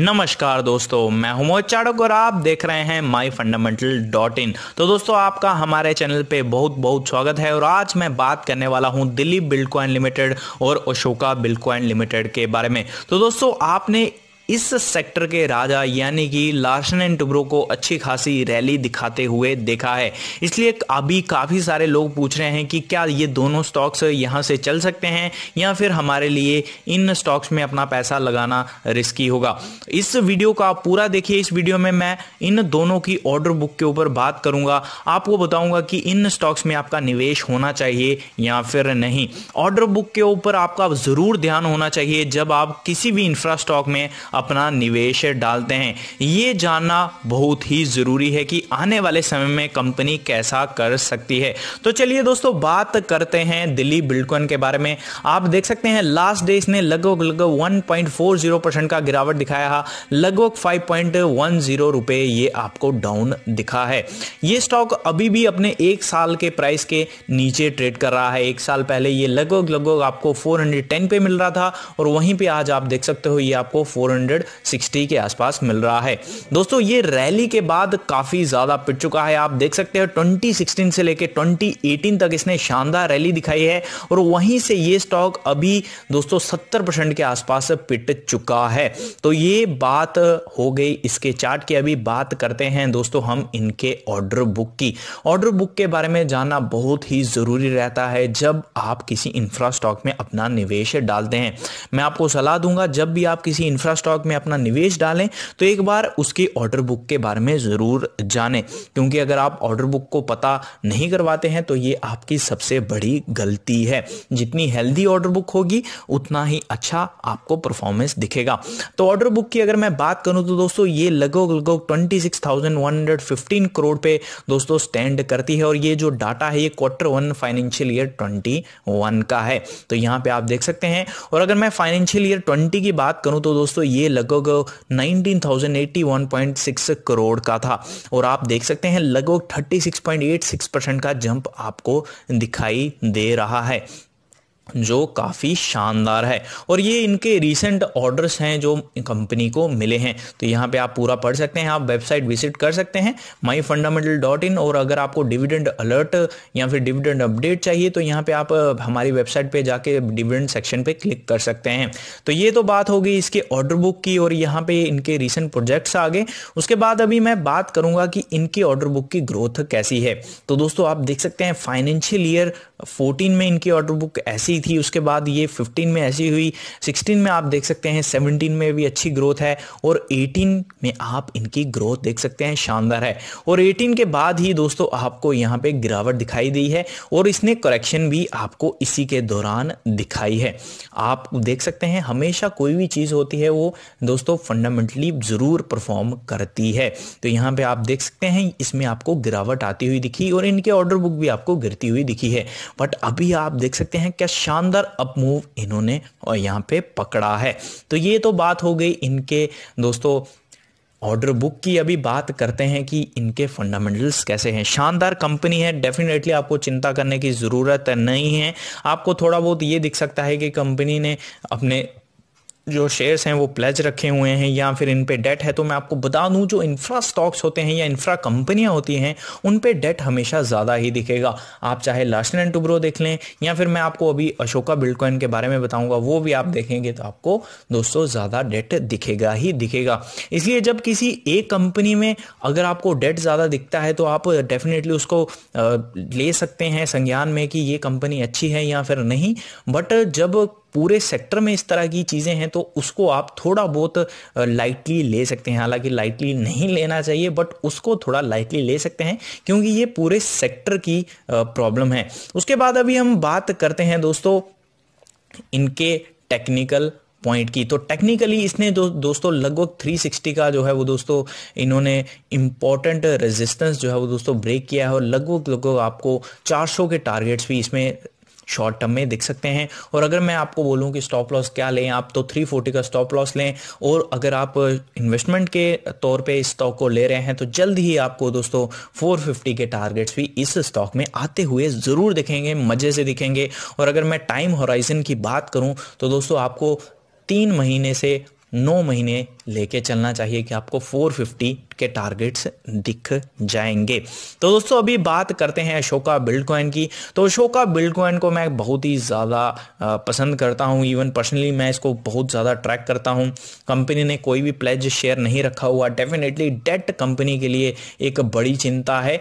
नमस्कार दोस्तों मैं हूं मोहित चाड़क और आप देख रहे हैं माई फंडामेंटल डॉट इन तो दोस्तों आपका हमारे चैनल पे बहुत बहुत स्वागत है और आज मैं बात करने वाला हूं दिल्ली बिल्कॉइन लिमिटेड और अशोका बिल्कॉइन लिमिटेड के बारे में तो दोस्तों आपने इस सेक्टर के राजा यानी कि लार्सन एंड टुब्रो को अच्छी खासी रैली दिखाते हुए देखा है इसलिए अभी काफ़ी सारे लोग पूछ रहे हैं कि क्या ये दोनों स्टॉक्स यहाँ से चल सकते हैं या फिर हमारे लिए इन स्टॉक्स में अपना पैसा लगाना रिस्की होगा इस वीडियो का आप पूरा देखिए इस वीडियो में मैं इन दोनों की ऑर्डर बुक के ऊपर बात करूंगा आपको बताऊंगा कि इन स्टॉक्स में आपका निवेश होना चाहिए या फिर नहीं ऑर्डर बुक के ऊपर आपका ज़रूर ध्यान होना चाहिए जब आप किसी भी इंफ्रा स्टॉक में अपना निवेश डालते हैं ये जानना बहुत ही ज़रूरी है कि आने वाले समय में कंपनी कैसा कर सकती है तो चलिए दोस्तों बात करते हैं दिल्ली बिल्डकॉन के बारे में आप देख सकते हैं लास्ट डे इसने लगभग लगभग जीरो परसेंट का गिरावट दिखाया लगभग फाइव पॉइंट वन जीरो रुपए ये आपको डाउन दिखा है ये स्टॉक अभी भी अपने एक साल के प्राइस के नीचे ट्रेड कर रहा है एक साल पहले ये लगभग लगभग आपको टेन पे मिल रहा था और वहीं पे आज आप देख सकते हो ये आपको हंड्रेड 160 के आसपास मिल रहा है दोस्तों ये रैली के बाद काफ़ी ज़्यादा पिट चुका है आप देख सकते हो 2016 से लेकर 2018 तक इसने शानदार रैली दिखाई है और वहीं से ये स्टॉक अभी दोस्तों 70 परसेंट के आसपास पिट चुका है तो ये बात हो गई इसके चार्ट की अभी बात करते हैं दोस्तों हम इनके ऑर्डर बुक की ऑर्डर बुक के बारे में जानना बहुत ही ज़रूरी रहता है जब आप किसी इंफ्रास्टॉक में अपना निवेश डालते हैं मैं आपको सलाह दूंगा जब भी आप किसी इंफ्रास्टॉक स्टॉक में अपना निवेश डालें तो एक बार उसकी ऑर्डर बुक के बारे में ज़रूर जानें क्योंकि अगर आप ऑर्डर बुक को पता नहीं करवाते हैं तो ये आपकी सबसे बड़ी गलती है जितनी हेल्दी ऑर्डर बुक होगी उतना ही अच्छा आपको परफॉर्मेंस दिखेगा तो ऑर्डर बुक की अगर मैं बात करूं तो दोस्तों ये लगभग लगभग twenty six thousand one hundred fifteen crore पे दोस्तों स्टैंड करती है और ये जो डाटा है ये quarter one financial year twenty one का है तो यहाँ पर आप देख सकते हैं और अगर मैं फाइनेंशियल ईयर ट्वेंटी की बात करूँ तो दोस्तों ये ये लगभग 19,081.6 करोड़ का था और आप देख सकते हैं लगभग 36.86 परसेंट का जंप आपको दिखाई दे रहा है जो काफ़ी शानदार है और ये इनके रीसेंट ऑर्डर्स हैं जो कंपनी को मिले हैं तो यहाँ पे आप पूरा पढ़ सकते हैं आप वेबसाइट विजिट कर सकते हैं माई फंडामेंटल डॉट इन और अगर आपको डिविडेंड अलर्ट या फिर डिविडेंड अपडेट चाहिए तो यहाँ पे आप हमारी वेबसाइट पे जाके डिविडेंड सेक्शन पे क्लिक कर सकते हैं तो ये तो बात होगी इसके ऑर्डर बुक की और यहाँ पे इनके रिसेंट प्रोजेक्ट्स आ गए उसके बाद अभी मैं बात करूंगा कि इनकी ऑर्डर बुक की ग्रोथ कैसी है तो दोस्तों आप देख सकते हैं फाइनेंशियल ईयर फोर्टीन में इनकी ऑर्डर बुक ऐसी हुई थी उसके बाद ये 15 में ऐसी हुई 16 में आप देख सकते हैं 17 में भी अच्छी ग्रोथ है और 18 में आप इनकी ग्रोथ देख सकते हैं शानदार है और 18 के बाद ही दोस्तों आपको यहाँ पे गिरावट दिखाई दी है और इसने करेक्शन भी आपको इसी के दौरान दिखाई है आप देख सकते हैं हमेशा कोई भी चीज़ होती है वो दोस्तों फंडामेंटली ज़रूर परफॉर्म करती है तो यहाँ पे आप देख सकते हैं इसमें आपको गिरावट आती हुई दिखी और इनके ऑर्डर बुक भी आपको गिरती हुई दिखी है बट अभी आप देख सकते हैं क्या शानदार अप मूव इन्होंने और यहाँ पे पकड़ा है तो ये तो बात हो गई इनके दोस्तों ऑर्डर बुक की अभी बात करते हैं कि इनके फंडामेंटल्स कैसे हैं शानदार कंपनी है डेफिनेटली आपको चिंता करने की ज़रूरत नहीं है आपको थोड़ा बहुत ये दिख सकता है कि कंपनी ने अपने जो शेयर्स हैं वो प्लेज रखे हुए हैं या फिर इन पे डेट है तो मैं आपको बता दूं जो इंफ्रा स्टॉक्स होते हैं या इंफ्रा कंपनियां होती हैं उन पे डेट हमेशा ज़्यादा ही दिखेगा आप चाहे लास्ट एंड टुब्रो देख लें या फिर मैं आपको अभी अशोका बिल्डकॉइन के बारे में बताऊंगा वो भी आप देखेंगे तो आपको दोस्तों ज़्यादा डेट दिखेगा ही दिखेगा इसलिए जब किसी एक कंपनी में अगर आपको डेट ज़्यादा दिखता है तो आप डेफिनेटली उसको ले सकते हैं संज्ञान में कि ये कंपनी अच्छी है या फिर नहीं बट जब पूरे सेक्टर में इस तरह की चीज़ें हैं तो उसको आप थोड़ा बहुत लाइटली ले सकते हैं हालांकि लाइटली नहीं लेना चाहिए बट उसको थोड़ा लाइटली ले सकते हैं क्योंकि ये पूरे सेक्टर की प्रॉब्लम है उसके बाद अभी हम बात करते हैं दोस्तों इनके टेक्निकल पॉइंट की तो टेक्निकली इसने दो, दोस्तों लगभग 360 का जो है वो दोस्तों इन्होंने इम्पॉर्टेंट रेजिस्टेंस जो है वो दोस्तों ब्रेक किया है और लगभग लगभग आपको 400 के टारगेट्स भी इसमें शॉर्ट टर्म में दिख सकते हैं और अगर मैं आपको बोलूँ कि स्टॉप लॉस क्या लें आप तो थ्री फोर्टी का स्टॉप लॉस लें और अगर आप इन्वेस्टमेंट के तौर पे इस स्टॉक को ले रहे हैं तो जल्द ही आपको दोस्तों फोर फिफ्टी के टारगेट्स भी इस स्टॉक में आते हुए ज़रूर दिखेंगे मज़े से दिखेंगे और अगर मैं टाइम हॉराइजन की बात करूँ तो दोस्तों आपको तीन महीने से नौ महीने लेके चलना चाहिए कि आपको 450 के टारगेट्स दिख जाएंगे तो दोस्तों अभी बात करते हैं अशोका बिल्ड कॉइन की तो अशोका बिल्ड कॉइन को मैं बहुत ही ज़्यादा पसंद करता हूँ इवन पर्सनली मैं इसको बहुत ज़्यादा ट्रैक करता हूँ कंपनी ने कोई भी प्लेज शेयर नहीं रखा हुआ डेफिनेटली डेट कंपनी के लिए एक बड़ी चिंता है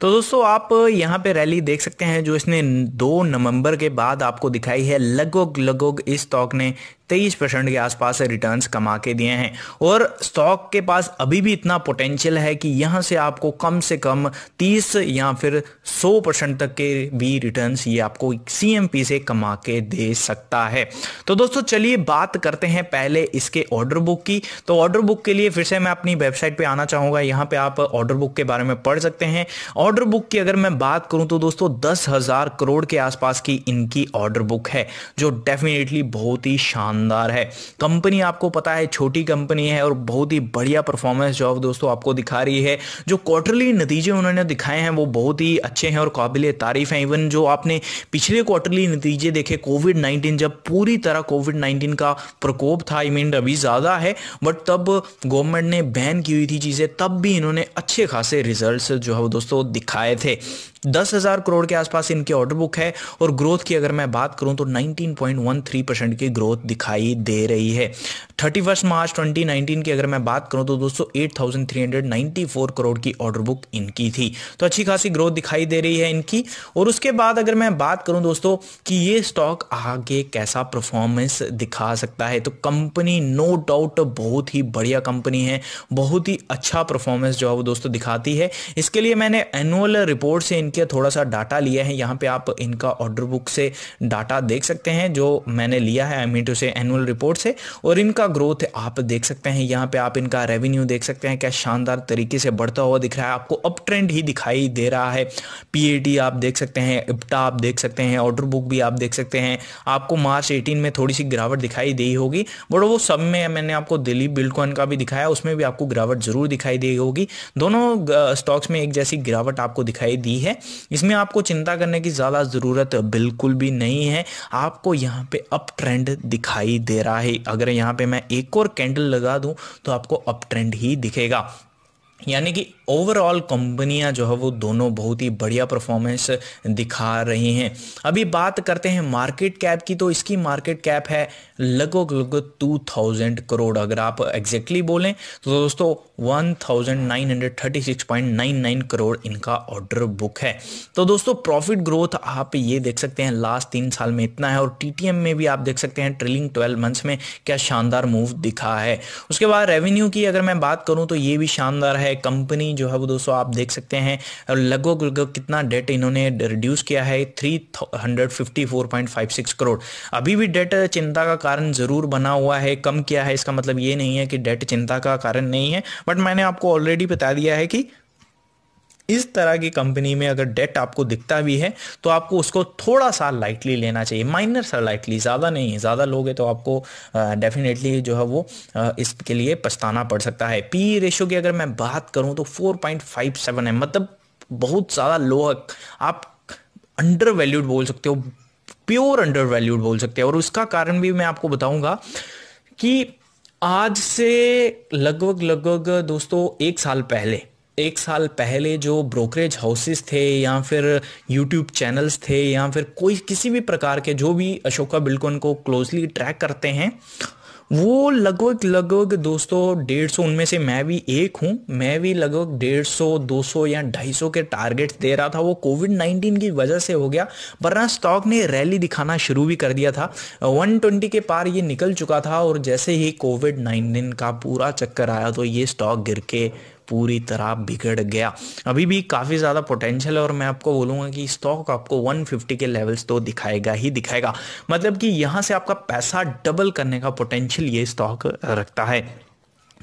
तो दोस्तों आप यहाँ पे रैली देख सकते हैं जो इसने दो नवंबर के बाद आपको दिखाई है लगभग लगभग इस स्टॉक ने तेईस परसेंट के आसपास रिटर्न्स कमा के दिए हैं और स्टॉक के पास अभी भी इतना पोटेंशियल है कि यहाँ से आपको कम से कम तीस या फिर सौ परसेंट तक के भी रिटर्न ये आपको सी से कमा के दे सकता है तो दोस्तों चलिए बात करते हैं पहले इसके ऑर्डर बुक की तो ऑर्डर बुक के लिए फिर से मैं अपनी वेबसाइट पे आना चाहूंगा यहाँ पे आप ऑर्डर बुक के बारे में पढ़ सकते हैं ऑर्डर बुक की अगर मैं बात करूँ तो दोस्तों दस हज़ार करोड़ के आसपास की इनकी ऑर्डर बुक है जो डेफिनेटली बहुत ही शानदार शानदार है कंपनी आपको पता है छोटी कंपनी है और बहुत ही बढ़िया परफॉर्मेंस जो दोस्तों आपको दिखा रही है जो क्वार्टरली नतीजे उन्होंने दिखाए हैं वो बहुत ही अच्छे हैं और काबिल तारीफ हैं इवन जो आपने पिछले क्वार्टरली नतीजे देखे कोविड नाइन्टीन जब पूरी तरह कोविड नाइन्टीन का प्रकोप था आई मीन अभी ज़्यादा है बट तब गवर्नमेंट ने बैन की हुई थी चीज़ें तब भी इन्होंने अच्छे खासे रिजल्ट जो है दोस्तों दिखाए थे दस हजार करोड़ के आसपास इनकी ऑर्डर बुक है और ग्रोथ की अगर मैं बात करूं तो 19.13 परसेंट की ग्रोथ दिखाई दे रही है थर्टी फर्स्ट मार्च 2019 की अगर मैं बात करूं तो दोस्तों 8,394 करोड़ की ऑर्डर बुक इनकी थी तो अच्छी खासी ग्रोथ दिखाई दे रही है इनकी और उसके बाद अगर मैं बात करूं दोस्तों कि ये स्टॉक आगे कैसा परफॉर्मेंस दिखा सकता है तो कंपनी नो डाउट बहुत ही बढ़िया कंपनी है बहुत ही अच्छा परफॉर्मेंस जो है वो दोस्तों दिखाती है इसके लिए मैंने एनुअल रिपोर्ट से इनके थोड़ा सा डाटा लिया है यहाँ पे आप इनका ऑर्डर बुक से डाटा देख सकते हैं जो मैंने लिया है I mean to say annual report से और इनका ग्रोथ आप देख सकते हैं यहाँ पे आप इनका रेवेन्यू देख सकते हैं क्या शानदार तरीके से बढ़ता हुआ दिख रहा है आपको अप ट्रेंड ही दिखाई दे रहा है पी आप देख सकते हैं इप्टा आप देख सकते हैं ऑर्डर बुक भी आप देख सकते हैं आपको मार्च एटीन में थोड़ी सी गिरावट दिखाई दी होगी बट वो सब में मैंने आपको दिल्ली बिल्कुल का भी दिखाया उसमें भी आपको गिरावट जरूर दिखाई दी होगी दोनों स्टॉक्स में एक जैसी गिरावट आपको दिखाई दी है इसमें आपको चिंता करने की ज़्यादा ज़रूरत बिल्कुल भी नहीं है आपको यहाँ पे अप ट्रेंड दिखाई दे रहा है अगर यहाँ पे मैं एक और कैंडल लगा दूँ तो आपको अप ट्रेंड ही दिखेगा यानी कि ओवरऑल कंपनियां जो है वो दोनों बहुत ही बढ़िया परफॉर्मेंस दिखा रही हैं अभी बात करते हैं मार्केट कैप की तो इसकी मार्केट कैप है लगभग लगभग टू थाउजेंड करोड़ अगर आप एग्जैक्टली बोलें तो दोस्तों one thousand nine hundred thirty six point nine nine crore इनका ऑर्डर बुक है तो दोस्तों प्रॉफिट ग्रोथ आप ये देख सकते हैं लास्ट तीन साल में इतना है और टी में भी आप देख सकते हैं ट्रेलिंग ट्वेल्व मंथ्स में क्या शानदार मूव दिखा है उसके बाद रेवेन्यू की अगर मैं बात करूं तो ये भी शानदार है कंपनी जो है वो दोस्तों आप देख सकते हैं लगभग लगभग कितना डेट इन्होंने रिड्यूस किया है three hundred fifty four point five six crore अभी भी डेट चिंता का कारण ज़रूर बना हुआ है कम किया है इसका मतलब ये नहीं है कि डेट चिंता का कारण नहीं है बट मैंने आपको ऑलरेडी बता दिया है कि इस तरह की कंपनी में अगर डेट आपको दिखता भी है तो आपको उसको थोड़ा सा लाइटली लेना चाहिए माइनर सा लाइटली ज़्यादा नहीं है ज़्यादा लोगे तो आपको डेफिनेटली जो है वो इसके लिए पछताना पड़ सकता है पी रेशो e की अगर मैं बात करूँ तो फोर पॉइंट फाइव सेवन है मतलब बहुत ज़्यादा लो आप अंडर वैल्यूड बोल सकते हो प्योर अंडर वैल्यूड बोल सकते हो और उसका कारण भी मैं आपको बताऊंगा कि आज से लगभग लगभग दोस्तों एक साल पहले एक साल पहले जो ब्रोकरेज हाउसेस थे या फिर यूट्यूब चैनल्स थे या फिर कोई किसी भी प्रकार के जो भी अशोका बिल्कुल को क्लोजली ट्रैक करते हैं वो लगभग लगभग दोस्तों डेढ़ सौ उनमें से मैं भी एक हूँ मैं भी लगभग डेढ़ सौ दो सौ या ढाई सौ के टारगेट्स दे रहा था वो कोविड नाइन्टीन की वजह से हो गया वरना स्टॉक ने रैली दिखाना शुरू भी कर दिया था वन ट्वेंटी के पार ये निकल चुका था और जैसे ही कोविड नाइन्टीन का पूरा चक्कर आया तो ये स्टॉक गिर के पूरी तरह बिगड़ गया अभी भी काफ़ी ज़्यादा पोटेंशियल है और मैं आपको बोलूँगा कि स्टॉक आपको 150 के लेवल्स तो दिखाएगा ही दिखाएगा मतलब कि यहाँ से आपका पैसा डबल करने का पोटेंशियल ये स्टॉक रखता है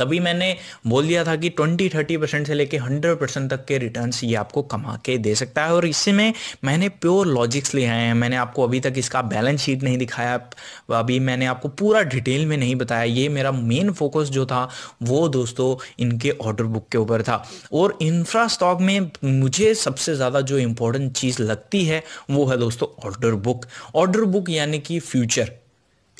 तभी मैंने बोल दिया था कि 20 30 परसेंट से लेके 100 परसेंट तक के रिटर्न ये आपको कमा के दे सकता है और इससे में मैंने प्योर लॉजिक्स ले आए हैं मैंने आपको अभी तक इसका बैलेंस शीट नहीं दिखाया अभी मैंने आपको पूरा डिटेल में नहीं बताया ये मेरा मेन फोकस जो था वो दोस्तों इनके ऑर्डर बुक के ऊपर था और इंफ्रा स्टॉक में मुझे सबसे ज़्यादा जो इम्पोर्टेंट चीज़ लगती है वो है दोस्तों ऑर्डर बुक ऑर्डर बुक यानी कि फ्यूचर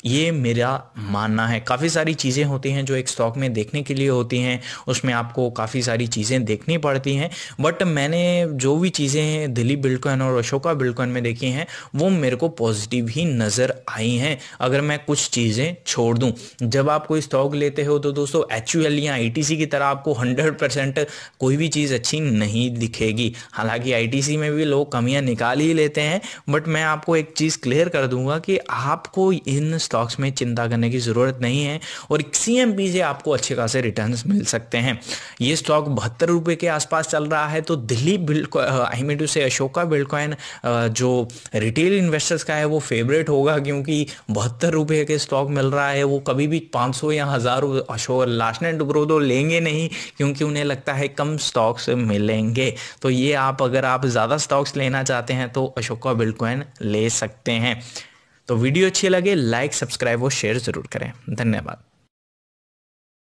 ये मेरा मानना है काफ़ी सारी चीज़ें होती हैं जो एक स्टॉक में देखने के लिए होती हैं उसमें आपको काफ़ी सारी चीज़ें देखनी पड़ती हैं बट मैंने जो भी चीज़ें दिल्ली बिल्कन और अशोका बिल्कॉन में देखी हैं वो मेरे को पॉजिटिव ही नज़र आई हैं अगर मैं कुछ चीज़ें छोड़ दूँ जब आप कोई स्टॉक लेते हो तो दोस्तों एच या आई की तरह आपको हंड्रेड कोई भी चीज़ अच्छी नहीं दिखेगी हालांकि आई में भी लोग कमियाँ निकाल ही लेते हैं बट मैं आपको एक चीज़ क्लियर कर दूंगा कि आपको इन स्टॉक्स में चिंता करने की ज़रूरत नहीं है और सी से आपको अच्छे खासे रिटर्न मिल सकते हैं ये स्टॉक बहत्तर रुपये के आसपास चल रहा है तो दिल्ली आई मीन टू से अशोका बिल्कॉइन जो रिटेल इन्वेस्टर्स का है वो फेवरेट होगा क्योंकि बहत्तर रुपये के स्टॉक मिल रहा है वो कभी भी 500 या हज़ार अशोक लास्ट एंड तो लेंगे नहीं क्योंकि उन्हें लगता है कम स्टॉक्स मिलेंगे तो ये आप अगर आप ज़्यादा स्टॉक्स लेना चाहते हैं तो अशोका बिल्कॉइन ले सकते हैं तो वीडियो अच्छी लगे लाइक सब्सक्राइब और शेयर ज़रूर करें धन्यवाद